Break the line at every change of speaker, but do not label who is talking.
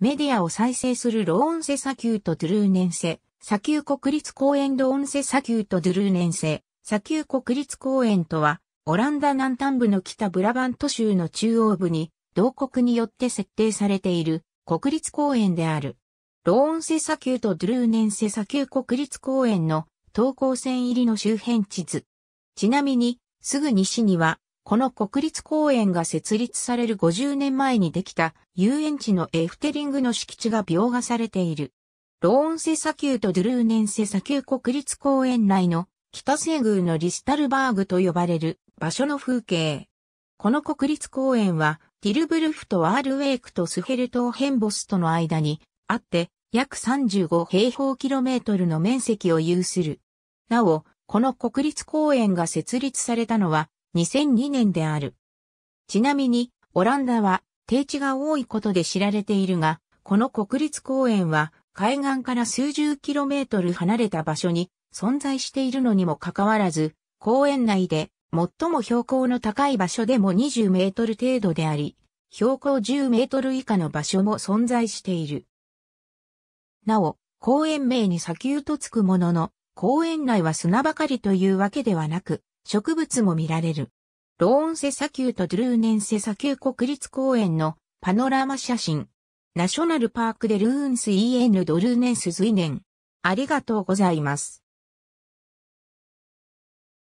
メディアを再生するローンセサキューとドゥルーネンセ、サキュー国立公園ローンセサキューとドゥルーネンセ、サキュー国立公園とは、オランダ南端部の北ブラバント州の中央部に、同国によって設定されている国立公園である。ローンセサキューとドゥルーネンセサキュー国立公園の東高線入りの周辺地図。ちなみに、すぐ西にはこの国立公園が設立される50年前にできた遊園地のエフテリングの敷地が描画されている。ローンセ砂丘とドゥルーネンセ砂丘国立公園内の北西宮のリスタルバーグと呼ばれる場所の風景。この国立公園はティルブルフとワールウェイクとスヘルトーヘンボスとの間にあって約35平方キロメートルの面積を有する。なお、この国立公園が設立されたのは2002年である。ちなみに、オランダは低地が多いことで知られているが、この国立公園は海岸から数十キロメートル離れた場所に存在しているのにもかかわらず、公園内で最も標高の高い場所でも20メートル程度であり、標高10メートル以下の場所も存在している。なお、公園名に砂丘とつくものの、公園内は砂ばかりというわけではなく、植物も見られる。ローンセ砂丘とドゥルーネンセ砂丘国立公園のパノラマ写真。ナショナルパークでルーンスイエンヌドルーネンス随年。ありがとうござ
います。